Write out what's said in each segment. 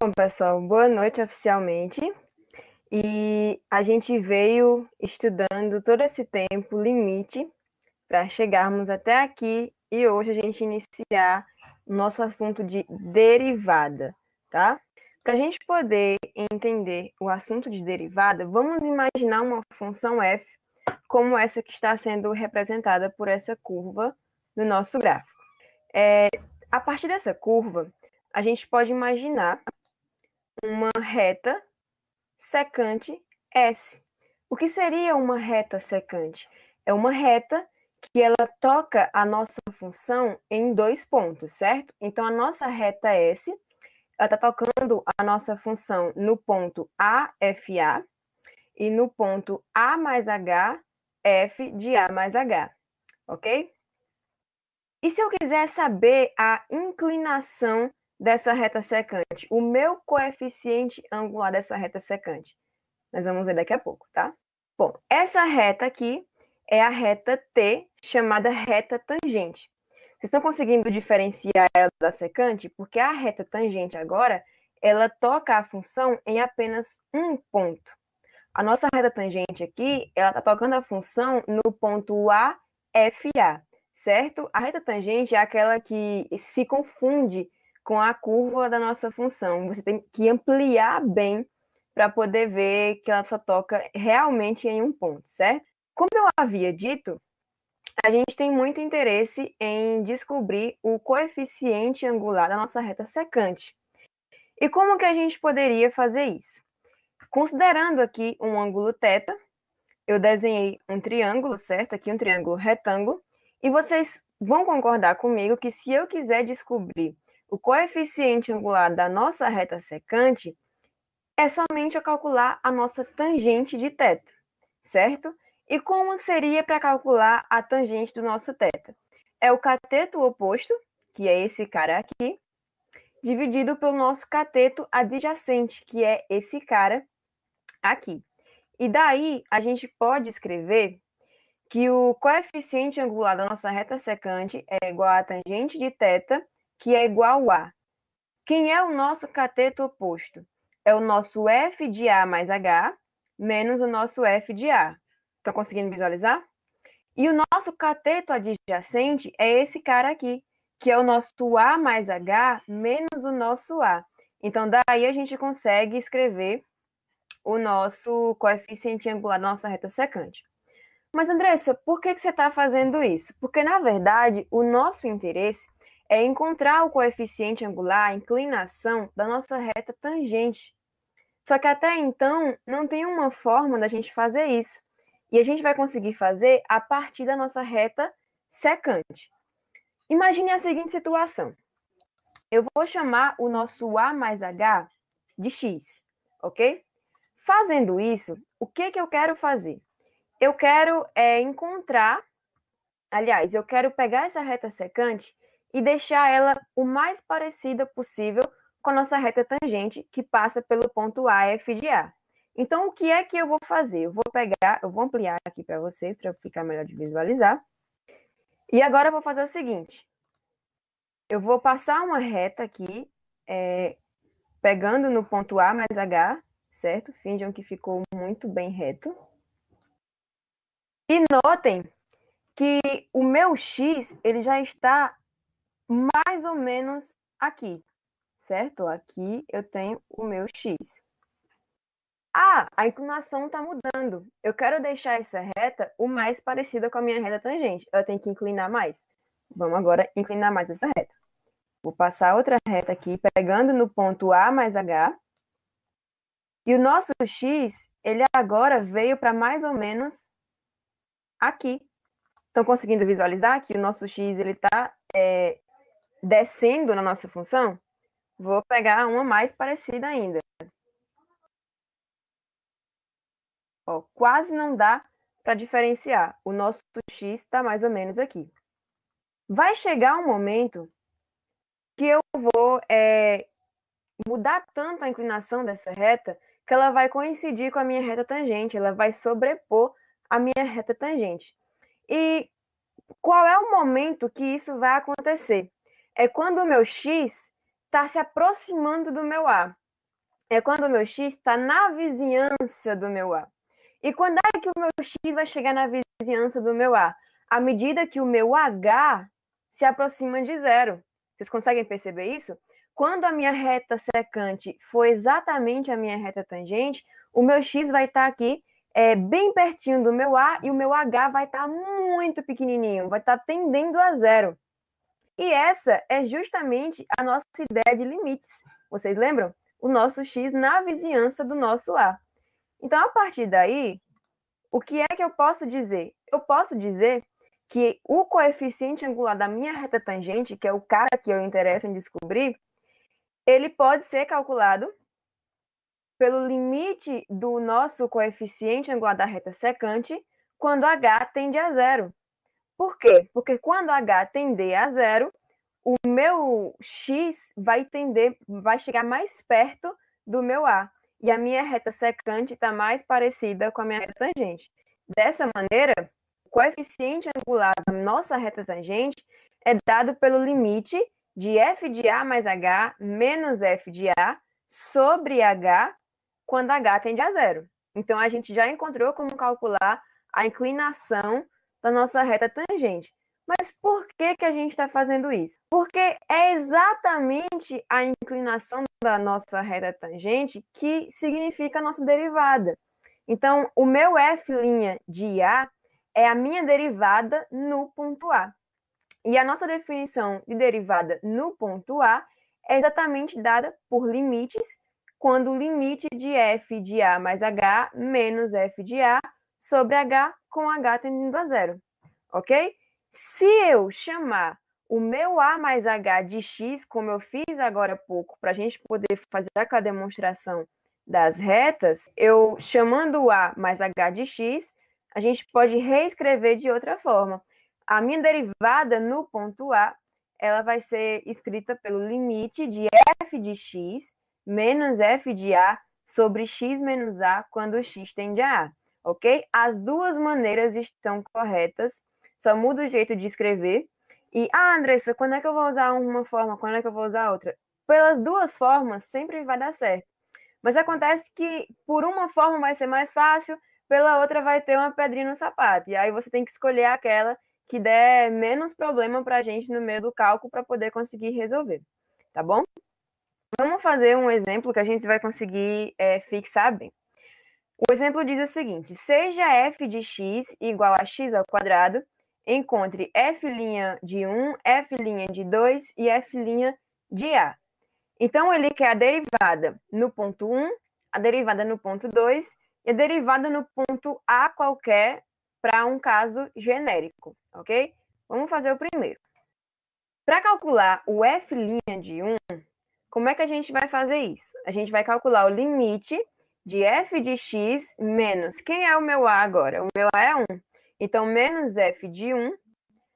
Bom, pessoal, boa noite oficialmente. E a gente veio estudando todo esse tempo limite para chegarmos até aqui e hoje a gente iniciar nosso assunto de derivada, tá? Para a gente poder entender o assunto de derivada, vamos imaginar uma função f como essa que está sendo representada por essa curva no nosso gráfico. É, a partir dessa curva, a gente pode imaginar uma reta secante S. O que seria uma reta secante? É uma reta que ela toca a nossa função em dois pontos, certo? Então, a nossa reta S, ela está tocando a nossa função no ponto AFA e no ponto A mais H, F de A mais H, ok? E se eu quiser saber a inclinação dessa reta secante, o meu coeficiente angular dessa reta secante. Nós vamos ver daqui a pouco, tá? Bom, essa reta aqui é a reta T, chamada reta tangente. Vocês estão conseguindo diferenciar ela da secante? Porque a reta tangente agora, ela toca a função em apenas um ponto. A nossa reta tangente aqui, ela está tocando a função no ponto AFA, certo? A reta tangente é aquela que se confunde com a curva da nossa função. Você tem que ampliar bem para poder ver que ela só toca realmente em um ponto, certo? Como eu havia dito, a gente tem muito interesse em descobrir o coeficiente angular da nossa reta secante. E como que a gente poderia fazer isso? Considerando aqui um ângulo θ, eu desenhei um triângulo, certo? Aqui um triângulo retângulo, e vocês vão concordar comigo que se eu quiser descobrir o coeficiente angular da nossa reta secante é somente a calcular a nossa tangente de θ, certo? E como seria para calcular a tangente do nosso θ? É o cateto oposto, que é esse cara aqui, dividido pelo nosso cateto adjacente, que é esse cara aqui. E daí a gente pode escrever que o coeficiente angular da nossa reta secante é igual à tangente de θ que é igual a. Quem é o nosso cateto oposto? É o nosso F de A mais H menos o nosso F de A. Estão conseguindo visualizar? E o nosso cateto adjacente é esse cara aqui, que é o nosso A mais H menos o nosso A. Então, daí a gente consegue escrever o nosso coeficiente angular da nossa reta secante. Mas, Andressa, por que, que você está fazendo isso? Porque, na verdade, o nosso interesse é encontrar o coeficiente angular, a inclinação da nossa reta tangente. Só que até então não tem uma forma da gente fazer isso. E a gente vai conseguir fazer a partir da nossa reta secante. Imagine a seguinte situação. Eu vou chamar o nosso A mais H de X, ok? Fazendo isso, o que, que eu quero fazer? Eu quero é, encontrar, aliás, eu quero pegar essa reta secante e deixar ela o mais parecida possível com a nossa reta tangente, que passa pelo ponto AF de A. Então, o que é que eu vou fazer? Eu vou pegar, eu vou ampliar aqui para vocês, para ficar melhor de visualizar. E agora eu vou fazer o seguinte. Eu vou passar uma reta aqui, é, pegando no ponto A mais H, certo? Finjam que ficou muito bem reto. E notem que o meu X, ele já está mais ou menos aqui, certo? Aqui eu tenho o meu x. Ah, a inclinação está mudando. Eu quero deixar essa reta o mais parecida com a minha reta tangente. Eu tenho que inclinar mais. Vamos agora inclinar mais essa reta. Vou passar outra reta aqui, pegando no ponto A mais H. E o nosso x, ele agora veio para mais ou menos aqui. Estão conseguindo visualizar que o nosso x ele está é, descendo na nossa função, vou pegar uma mais parecida ainda. Ó, quase não dá para diferenciar. O nosso x está mais ou menos aqui. Vai chegar um momento que eu vou é, mudar tanto a inclinação dessa reta que ela vai coincidir com a minha reta tangente, ela vai sobrepor a minha reta tangente. E qual é o momento que isso vai acontecer? é quando o meu X está se aproximando do meu A. É quando o meu X está na vizinhança do meu A. E quando é que o meu X vai chegar na vizinhança do meu A? À medida que o meu H se aproxima de zero. Vocês conseguem perceber isso? Quando a minha reta secante for exatamente a minha reta tangente, o meu X vai estar tá aqui é, bem pertinho do meu A e o meu H vai estar tá muito pequenininho, vai estar tá tendendo a zero. E essa é justamente a nossa ideia de limites. Vocês lembram? O nosso x na vizinhança do nosso A. Então, a partir daí, o que é que eu posso dizer? Eu posso dizer que o coeficiente angular da minha reta tangente, que é o cara que eu interesso em descobrir, ele pode ser calculado pelo limite do nosso coeficiente angular da reta secante quando h tende a zero. Por quê? Porque quando H tender a zero, o meu X vai tender, vai chegar mais perto do meu A. E a minha reta secante está mais parecida com a minha reta tangente. Dessa maneira, o coeficiente angular da nossa reta tangente é dado pelo limite de f de A mais H menos f de A sobre H quando H tende a zero. Então, a gente já encontrou como calcular a inclinação da nossa reta tangente. Mas por que, que a gente está fazendo isso? Porque é exatamente a inclinação da nossa reta tangente que significa a nossa derivada. Então, o meu f' de A é a minha derivada no ponto A. E a nossa definição de derivada no ponto A é exatamente dada por limites, quando o limite de f de A mais H menos f de A sobre H com H tendendo a zero, ok? Se eu chamar o meu A mais H de X, como eu fiz agora há pouco, para a gente poder fazer aquela demonstração das retas, eu chamando o A mais H de X, a gente pode reescrever de outra forma. A minha derivada no ponto A, ela vai ser escrita pelo limite de f de x menos f de A sobre x menos A quando x tende a A ok? As duas maneiras estão corretas, só muda o jeito de escrever. E, ah, Andressa, quando é que eu vou usar uma forma? Quando é que eu vou usar outra? Pelas duas formas, sempre vai dar certo. Mas acontece que por uma forma vai ser mais fácil, pela outra vai ter uma pedrinha no sapato. E aí você tem que escolher aquela que der menos problema para a gente no meio do cálculo para poder conseguir resolver, tá bom? Vamos fazer um exemplo que a gente vai conseguir é, fixar bem. O exemplo diz o seguinte: seja f de x igual a x ao quadrado, encontre f' de 1, f' de 2 e f' de a. Então, ele quer a derivada no ponto 1, a derivada no ponto 2 e a derivada no ponto a qualquer para um caso genérico, ok? Vamos fazer o primeiro. Para calcular o f' de 1, como é que a gente vai fazer isso? A gente vai calcular o limite de f de x menos. Quem é o meu a agora? O meu a é 1. Então, menos f de 1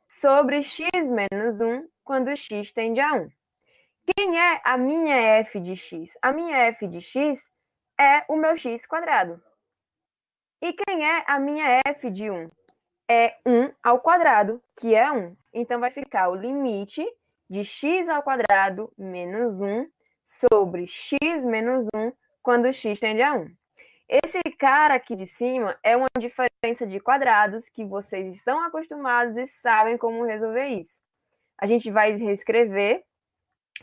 sobre x menos 1 quando x tende a 1. Quem é a minha f de x? A minha f de x é o meu x quadrado. E quem é a minha f de 1? É 1 ao quadrado, que é 1. Então, vai ficar o limite de x ao quadrado menos 1 sobre x menos 1 quando x tende a 1. Esse cara aqui de cima é uma diferença de quadrados que vocês estão acostumados e sabem como resolver isso. A gente vai reescrever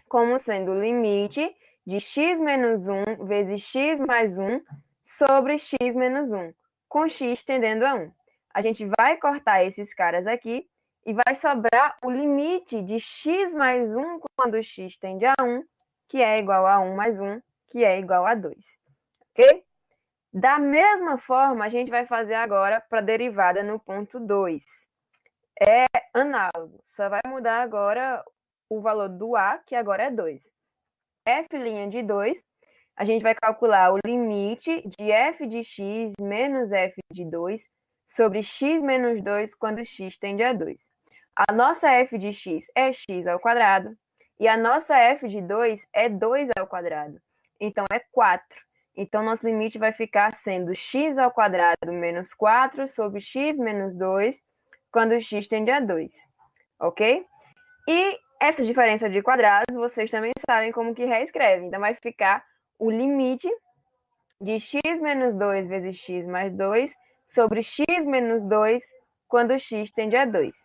como sendo o limite de x menos 1 vezes x mais 1 sobre x menos 1, com x tendendo a 1. A gente vai cortar esses caras aqui e vai sobrar o limite de x mais 1 quando x tende a 1, que é igual a 1 mais 1, que é igual a 2. Ok? Da mesma forma, a gente vai fazer agora para a derivada no ponto 2. É análogo, só vai mudar agora o valor do A, que agora é 2. F' de 2, a gente vai calcular o limite de f de x menos f de 2 sobre x menos 2 quando x tende a 2. A nossa f de x é x ao quadrado e a nossa f de 2 é 2 ao quadrado então é 4. Então, nosso limite vai ficar sendo x ao quadrado menos 4 sobre x menos 2, quando x tende a 2, ok? E essa diferença de quadrados, vocês também sabem como que reescrevem. Então, vai ficar o limite de x menos 2 vezes x mais 2 sobre x menos 2 quando x tende a 2.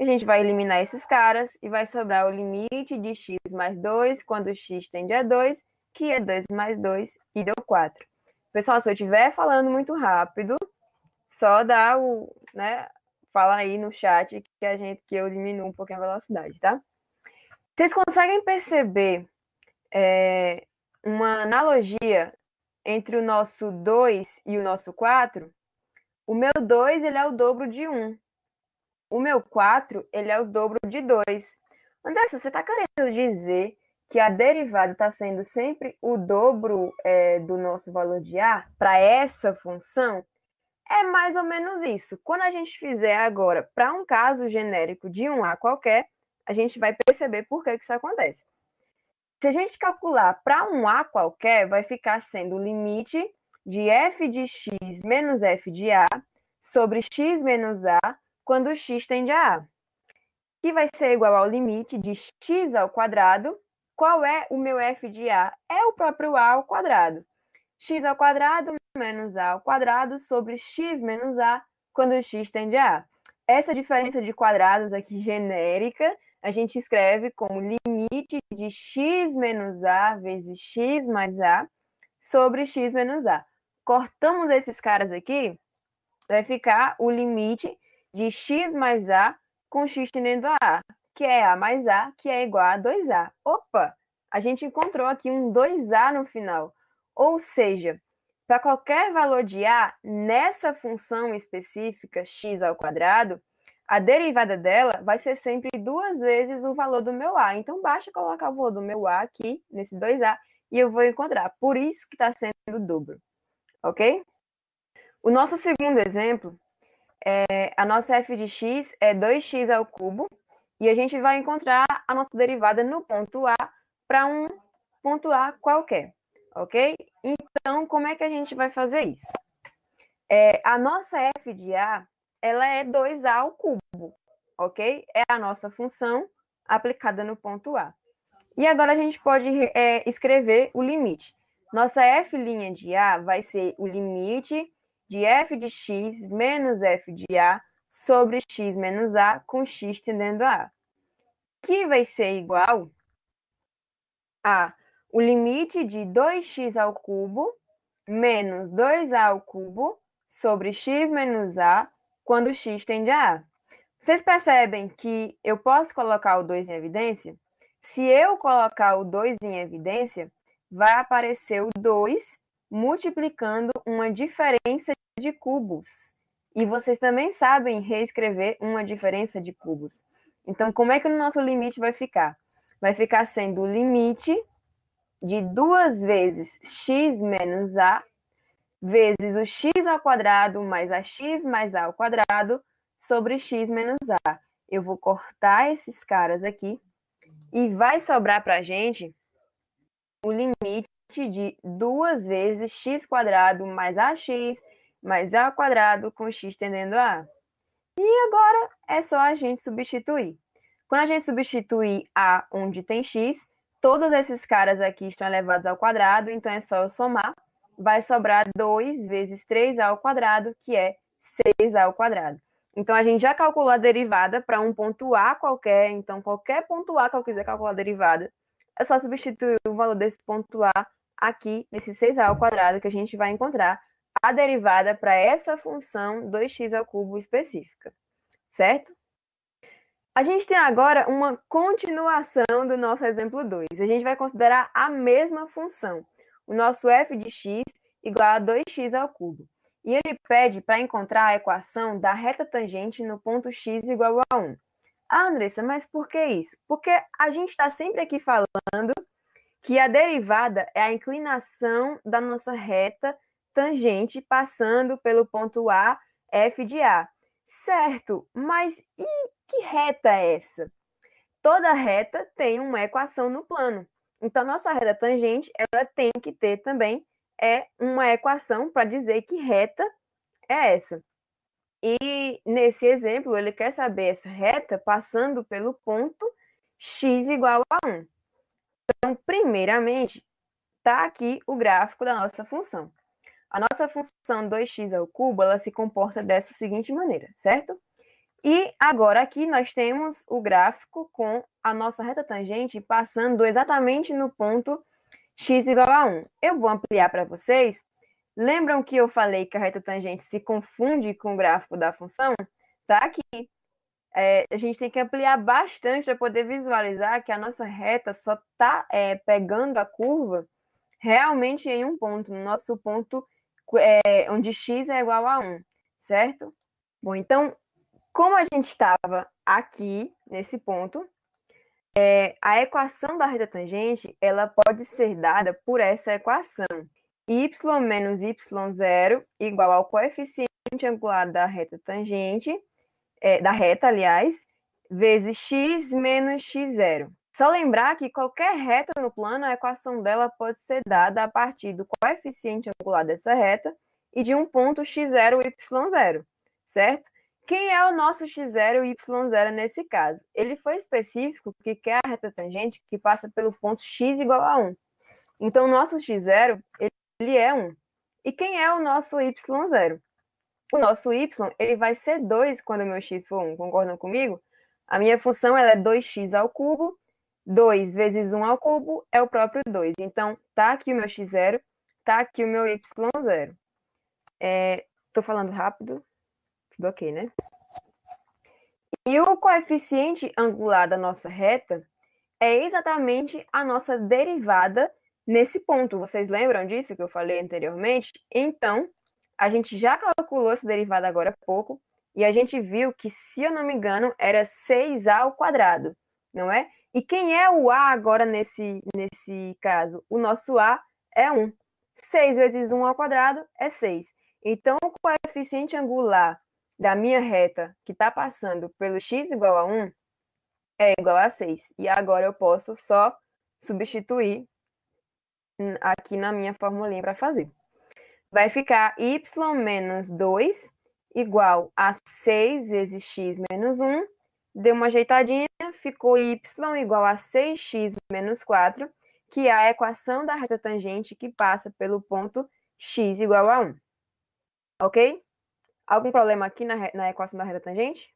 A gente vai eliminar esses caras e vai sobrar o limite de x mais 2 quando x tende a 2 que é 2 mais 2 e deu 4. Pessoal, se eu estiver falando muito rápido, só dá o, né, fala aí no chat que a gente que eu diminuo um pouquinho a velocidade, tá? Vocês conseguem perceber é, uma analogia entre o nosso 2 e o nosso 4? O meu 2 ele é o dobro de 1. O meu 4 ele é o dobro de 2. Andressa, você está querendo dizer que a derivada está sendo sempre o dobro é, do nosso valor de A para essa função, é mais ou menos isso. Quando a gente fizer agora para um caso genérico de um A qualquer, a gente vai perceber por que, que isso acontece. Se a gente calcular para um A qualquer, vai ficar sendo o limite de f de x menos f de A sobre x menos A quando x tende a A, que vai ser igual ao limite de x ao quadrado qual é o meu f de A? É o próprio A ao quadrado. x ao quadrado menos A ao quadrado sobre x menos A quando x tende a A. Essa diferença de quadrados aqui genérica, a gente escreve como limite de x menos A vezes x mais A sobre x menos A. Cortamos esses caras aqui, vai ficar o limite de x mais A com x tendendo a A que é A mais A, que é igual a 2A. Opa, a gente encontrou aqui um 2A no final. Ou seja, para qualquer valor de A nessa função específica, x ao quadrado, a derivada dela vai ser sempre duas vezes o valor do meu A. Então, basta colocar o valor do meu A aqui, nesse 2A, e eu vou encontrar. Por isso que está sendo o dobro, ok? O nosso segundo exemplo, é, a nossa f de x é 2x ao cubo, e a gente vai encontrar a nossa derivada no ponto A para um ponto A qualquer, ok? Então, como é que a gente vai fazer isso? É, a nossa f de A, ela é 2A ao cubo, ok? É a nossa função aplicada no ponto A. E agora a gente pode é, escrever o limite. Nossa f' de A vai ser o limite de f de x menos f de A sobre x menos a com x tendendo a a, que vai ser igual a o limite de 2x ao cubo menos 2a ao cubo sobre x menos a quando x tende a a. Vocês percebem que eu posso colocar o 2 em evidência? Se eu colocar o 2 em evidência, vai aparecer o 2 multiplicando uma diferença de cubos. E vocês também sabem reescrever uma diferença de cubos. Então, como é que o nosso limite vai ficar? Vai ficar sendo o limite de duas vezes x menos a vezes o x ao quadrado mais a x mais a ao quadrado sobre x menos a. Eu vou cortar esses caras aqui e vai sobrar para a gente o limite de duas vezes x quadrado mais a x mais a ao quadrado com x tendendo a a. E agora é só a gente substituir. Quando a gente substituir a onde tem x, todos esses caras aqui estão elevados ao quadrado, então é só eu somar. Vai sobrar 2 vezes 3 ao quadrado, que é 6 ao quadrado. Então, a gente já calculou a derivada para um ponto A qualquer. Então, qualquer ponto A que eu quiser calcular a derivada, é só substituir o valor desse ponto A aqui, nesse 6A ao quadrado, que a gente vai encontrar a derivada para essa função 2x ao cubo específica, certo? A gente tem agora uma continuação do nosso exemplo 2. A gente vai considerar a mesma função, o nosso f de x igual a 2x ao cubo. E ele pede para encontrar a equação da reta tangente no ponto x igual a 1. Ah, Andressa, mas por que isso? Porque a gente está sempre aqui falando que a derivada é a inclinação da nossa reta tangente passando pelo ponto A, F de A. Certo, mas e que reta é essa? Toda reta tem uma equação no plano. Então, nossa reta tangente, ela tem que ter também é uma equação para dizer que reta é essa. E nesse exemplo, ele quer saber essa reta passando pelo ponto x igual a 1. Então, primeiramente, está aqui o gráfico da nossa função. A nossa função 2x ao cubo, ela se comporta dessa seguinte maneira, certo? E agora aqui nós temos o gráfico com a nossa reta tangente passando exatamente no ponto x igual a 1. Eu vou ampliar para vocês. Lembram que eu falei que a reta tangente se confunde com o gráfico da função? Tá aqui. É, a gente tem que ampliar bastante para poder visualizar que a nossa reta só está é, pegando a curva realmente em um ponto, no nosso ponto é, onde x é igual a 1, certo? Bom, então, como a gente estava aqui, nesse ponto, é, a equação da reta tangente, ela pode ser dada por essa equação. y menos y0 igual ao coeficiente angular da reta tangente, é, da reta, aliás, vezes x menos x0. Só lembrar que qualquer reta no plano, a equação dela pode ser dada a partir do coeficiente angular dessa reta e de um ponto x0, y0, certo? Quem é o nosso x0 e y0 nesse caso? Ele foi específico porque quer a reta tangente que passa pelo ponto x igual a 1. Então, nosso x0, ele é 1. E quem é o nosso y0? O nosso y, ele vai ser 2 quando o meu x for 1, concordam comigo? A minha função ela é 2x ao cubo 2 vezes 1 ao cubo é o próprio 2. Então, tá aqui o meu x0, tá aqui o meu y0. É, falando rápido? Tudo ok, né? E o coeficiente angular da nossa reta é exatamente a nossa derivada nesse ponto. Vocês lembram disso que eu falei anteriormente? Então, a gente já calculou essa derivada agora há pouco e a gente viu que, se eu não me engano, era 6a ao quadrado não é? E quem é o A agora nesse, nesse caso? O nosso A é 1. 6 vezes 1 ao quadrado é 6. Então, o coeficiente angular da minha reta que está passando pelo x igual a 1 é igual a 6. E agora eu posso só substituir aqui na minha formulinha para fazer. Vai ficar y menos 2 igual a 6 vezes x menos 1 deu uma ajeitadinha, ficou y igual a 6x menos 4, que é a equação da reta tangente que passa pelo ponto x igual a 1. Ok? Algum problema aqui na, na equação da reta tangente?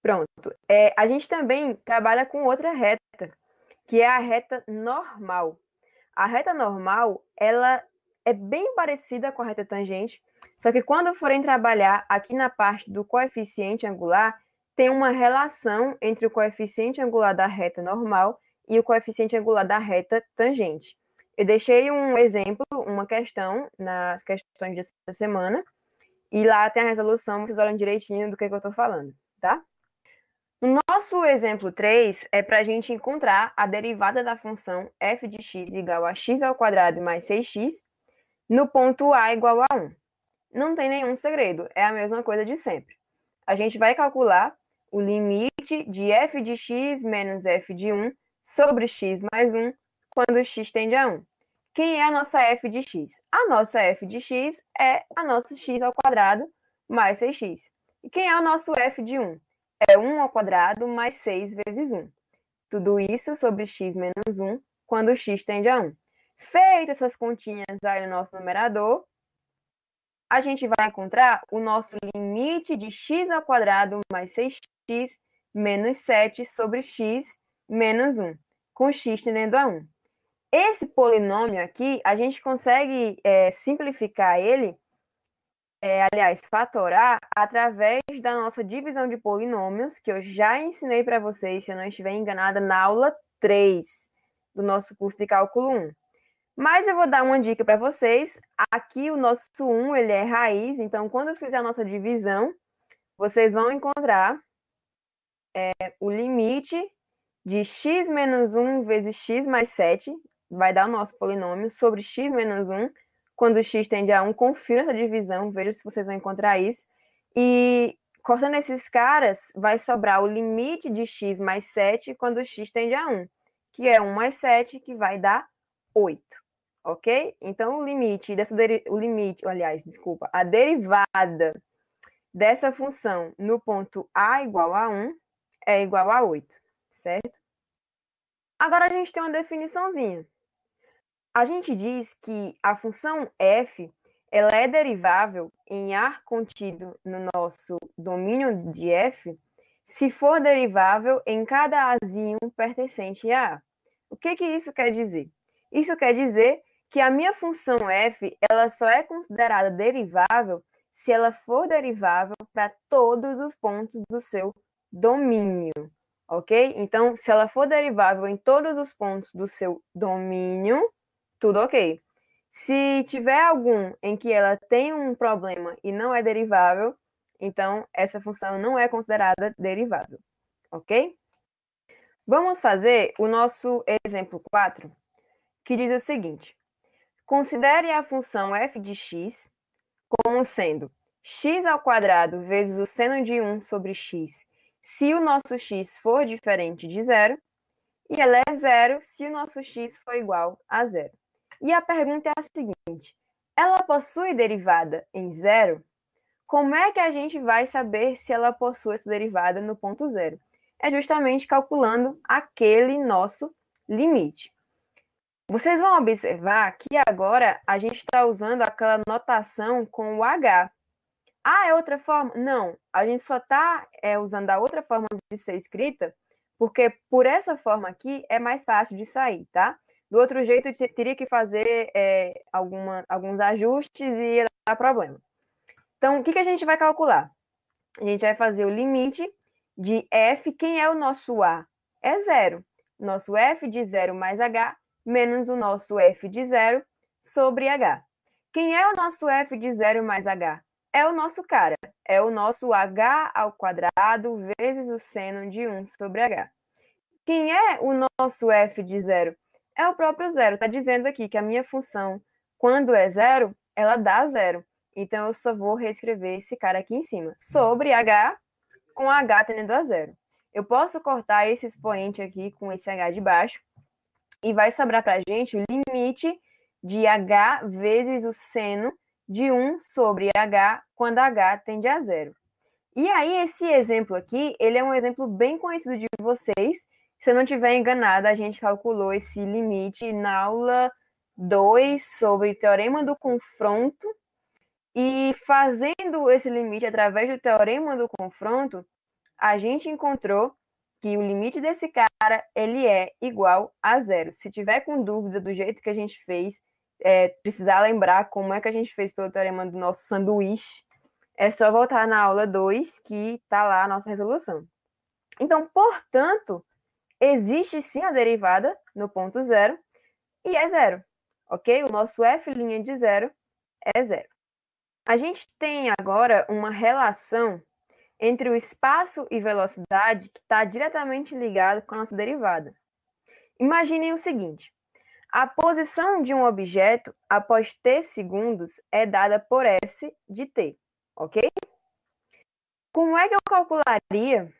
Pronto. É, a gente também trabalha com outra reta, que é a reta normal. A reta normal, ela é bem parecida com a reta tangente, só que quando forem trabalhar aqui na parte do coeficiente angular, tem uma relação entre o coeficiente angular da reta normal e o coeficiente angular da reta tangente. Eu deixei um exemplo, uma questão, nas questões dessa semana, e lá tem a resolução, vocês olham direitinho do que, que eu estou falando, tá? O nosso exemplo 3 é para a gente encontrar a derivada da função f de x igual a x ao quadrado mais 6x no ponto a igual a 1. Não tem nenhum segredo, é a mesma coisa de sempre. A gente vai calcular o limite de f de x menos f de 1 sobre x mais 1 quando x tende a 1. Quem é a nossa f de x? A nossa f de x é a nossa x ao quadrado mais 6x. E quem é o nosso f de 1? É 1 ao quadrado mais 6 vezes 1. Tudo isso sobre x menos 1 quando x tende a 1. Feitas essas continhas aí no nosso numerador, a gente vai encontrar o nosso limite de x ao quadrado mais 6x x menos 7 sobre x menos 1, com x tendendo a 1. Esse polinômio aqui, a gente consegue é, simplificar ele, é, aliás, fatorar, através da nossa divisão de polinômios, que eu já ensinei para vocês, se eu não estiver enganada, na aula 3 do nosso curso de cálculo 1. Mas eu vou dar uma dica para vocês. Aqui o nosso 1, ele é raiz, então quando eu fizer a nossa divisão, vocês vão encontrar é o limite de x menos 1 vezes x mais 7, vai dar o nosso polinômio, sobre x menos 1. Quando x tende a 1, confira essa divisão, veja se vocês vão encontrar isso. E cortando esses caras, vai sobrar o limite de x mais 7 quando x tende a 1, que é 1 mais 7, que vai dar 8, ok? Então, o limite dessa... O limite, aliás, desculpa, a derivada dessa função no ponto a igual a 1 é igual a 8, certo? Agora a gente tem uma definiçãozinha. A gente diz que a função f ela é derivável em ar contido no nosso domínio de f se for derivável em cada azinho pertencente a A. O que, que isso quer dizer? Isso quer dizer que a minha função f ela só é considerada derivável se ela for derivável para todos os pontos do seu domínio, ok? Então, se ela for derivável em todos os pontos do seu domínio, tudo ok. Se tiver algum em que ela tem um problema e não é derivável, então essa função não é considerada derivável, ok? Vamos fazer o nosso exemplo 4, que diz o seguinte: considere a função f de x como sendo x ao quadrado vezes o seno de 1 sobre x se o nosso x for diferente de zero, e ela é zero se o nosso x for igual a zero. E a pergunta é a seguinte: ela possui derivada em zero? Como é que a gente vai saber se ela possui essa derivada no ponto zero? É justamente calculando aquele nosso limite. Vocês vão observar que agora a gente está usando aquela notação com o h, ah, é outra forma? Não, a gente só está é, usando a outra forma de ser escrita, porque por essa forma aqui é mais fácil de sair, tá? Do outro jeito, eu teria que fazer é, alguma, alguns ajustes e ia dar problema. Então, o que, que a gente vai calcular? A gente vai fazer o limite de f, quem é o nosso a? É zero. Nosso f de zero mais h, menos o nosso f de zero sobre h. Quem é o nosso f de zero mais h? é o nosso cara, é o nosso h ao quadrado vezes o seno de 1 sobre h. Quem é o nosso f de zero? É o próprio zero. Está dizendo aqui que a minha função, quando é zero, ela dá zero. Então, eu só vou reescrever esse cara aqui em cima, sobre h, com h tendendo a zero. Eu posso cortar esse expoente aqui com esse h de baixo, e vai sobrar para a gente o limite de h vezes o seno de 1 sobre H quando H tende a zero. E aí, esse exemplo aqui, ele é um exemplo bem conhecido de vocês. Se eu não estiver enganada, a gente calculou esse limite na aula 2 sobre o teorema do confronto. E fazendo esse limite através do teorema do confronto, a gente encontrou que o limite desse cara ele é igual a zero. Se tiver com dúvida do jeito que a gente fez, é, precisar lembrar como é que a gente fez pelo teorema do nosso sanduíche, é só voltar na aula 2, que está lá a nossa resolução. Então, portanto, existe sim a derivada no ponto zero, e é zero, ok? O nosso f' de zero é zero. A gente tem agora uma relação entre o espaço e velocidade que está diretamente ligado com a nossa derivada. Imaginem o seguinte: a posição de um objeto após t segundos é dada por S de t, ok? Como é que eu calcularia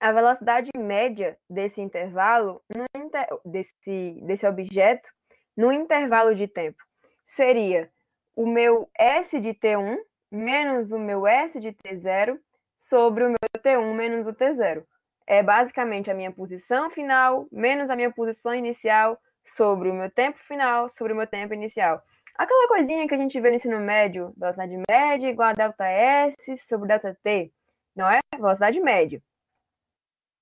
a velocidade média desse intervalo, inter... desse, desse objeto, no intervalo de tempo? Seria o meu S de t1 menos o meu S de t0 sobre o meu t1 menos o t0. É basicamente a minha posição final menos a minha posição inicial sobre o meu tempo final, sobre o meu tempo inicial. Aquela coisinha que a gente vê no ensino médio, velocidade média igual a delta S sobre delta T, não é? Velocidade média.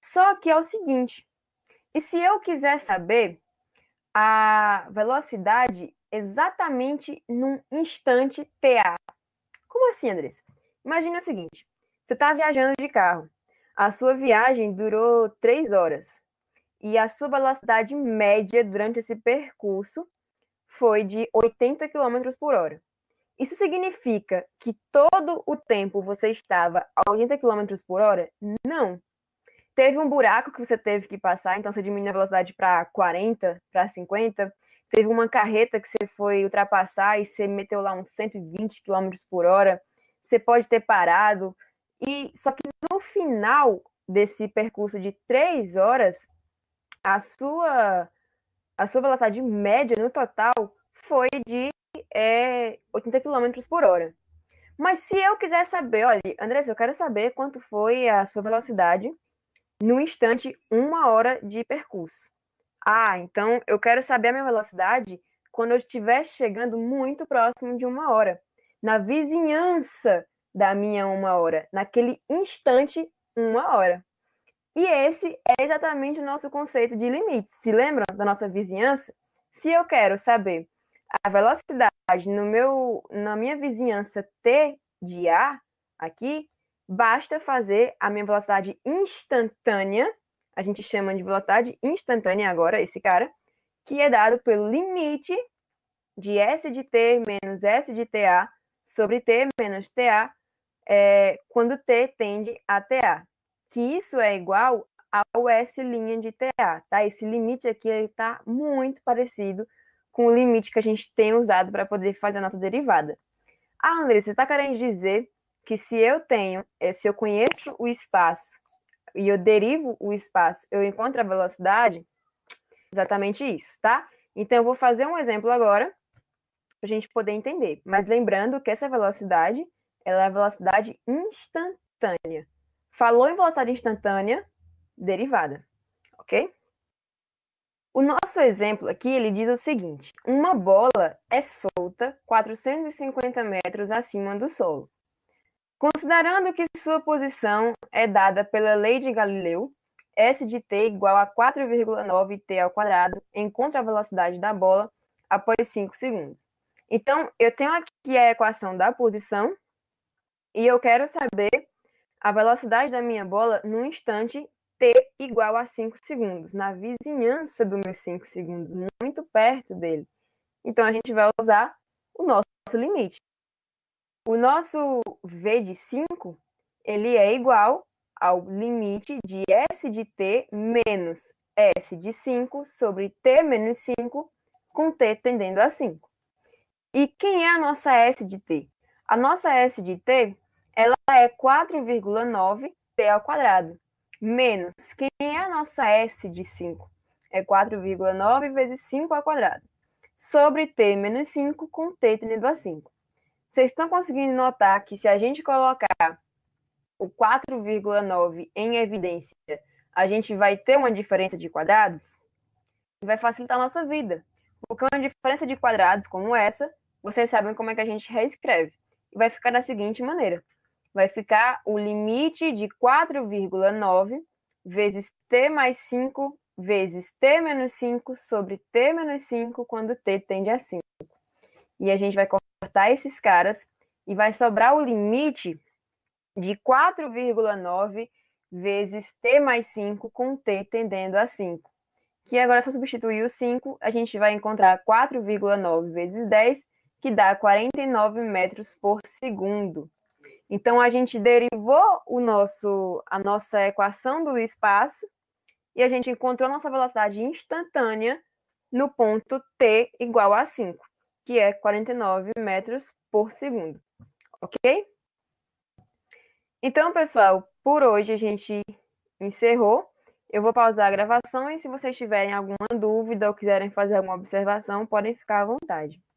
Só que é o seguinte, e se eu quiser saber a velocidade exatamente num instante TA? Como assim, Andressa? Imagina o seguinte, você está viajando de carro, a sua viagem durou três horas e a sua velocidade média durante esse percurso foi de 80 km por hora. Isso significa que todo o tempo você estava a 80 km por hora? Não. Teve um buraco que você teve que passar, então você diminuiu a velocidade para 40, para 50. Teve uma carreta que você foi ultrapassar e você meteu lá uns 120 km por hora. Você pode ter parado. E só que no final desse percurso de três horas, a sua, a sua velocidade média no total foi de é, 80 km por hora. Mas se eu quiser saber, olha, Andressa, eu quero saber quanto foi a sua velocidade no instante uma hora de percurso. Ah, então eu quero saber a minha velocidade quando eu estiver chegando muito próximo de uma hora, na vizinhança da minha uma hora, naquele instante uma hora. E esse é exatamente o nosso conceito de limite. Se lembram da nossa vizinhança? Se eu quero saber a velocidade no meu, na minha vizinhança T de A, aqui, basta fazer a minha velocidade instantânea, a gente chama de velocidade instantânea agora, esse cara, que é dado pelo limite de S de T menos S de TA sobre T menos TA, é, quando T tende a TA que isso é igual ao S' de TA, tá? Esse limite aqui está muito parecido com o limite que a gente tem usado para poder fazer a nossa derivada. Ah, André, você está querendo dizer que se eu tenho, eh, se eu conheço o espaço e eu derivo o espaço, eu encontro a velocidade? Exatamente isso, tá? Então, eu vou fazer um exemplo agora para a gente poder entender. Mas lembrando que essa velocidade, ela é a velocidade instantânea. Falou em velocidade instantânea, derivada, ok? O nosso exemplo aqui, ele diz o seguinte, uma bola é solta 450 metros acima do solo. Considerando que sua posição é dada pela lei de Galileu, S de t igual a 4,9t ao quadrado, encontra a velocidade da bola após 5 segundos. Então, eu tenho aqui a equação da posição e eu quero saber a velocidade da minha bola no instante t igual a 5 segundos, na vizinhança dos meus 5 segundos, muito perto dele. Então a gente vai usar o nosso limite. O nosso v de 5, ele é igual ao limite de s de t menos s de 5 sobre t menos 5, com t tendendo a 5. E quem é a nossa s de t? A nossa s de t ela é 4,9 t ao quadrado, menos quem é a nossa S de 5? É 4,9 vezes 5 ao quadrado, sobre t menos 5, com t tendendo a 5. Vocês estão conseguindo notar que se a gente colocar o 4,9 em evidência, a gente vai ter uma diferença de quadrados? Vai facilitar a nossa vida. Porque uma diferença de quadrados como essa, vocês sabem como é que a gente reescreve. E vai ficar da seguinte maneira vai ficar o limite de 4,9 vezes t mais 5 vezes t menos 5 sobre t menos 5 quando t tende a 5. E a gente vai cortar esses caras e vai sobrar o limite de 4,9 vezes t mais 5 com t tendendo a 5. Que agora, se eu substituir o 5, a gente vai encontrar 4,9 vezes 10, que dá 49 metros por segundo. Então a gente derivou o nosso a nossa equação do espaço e a gente encontrou a nossa velocidade instantânea no ponto t igual a 5, que é 49 metros por segundo. OK? Então, pessoal, por hoje a gente encerrou. Eu vou pausar a gravação e se vocês tiverem alguma dúvida ou quiserem fazer alguma observação, podem ficar à vontade.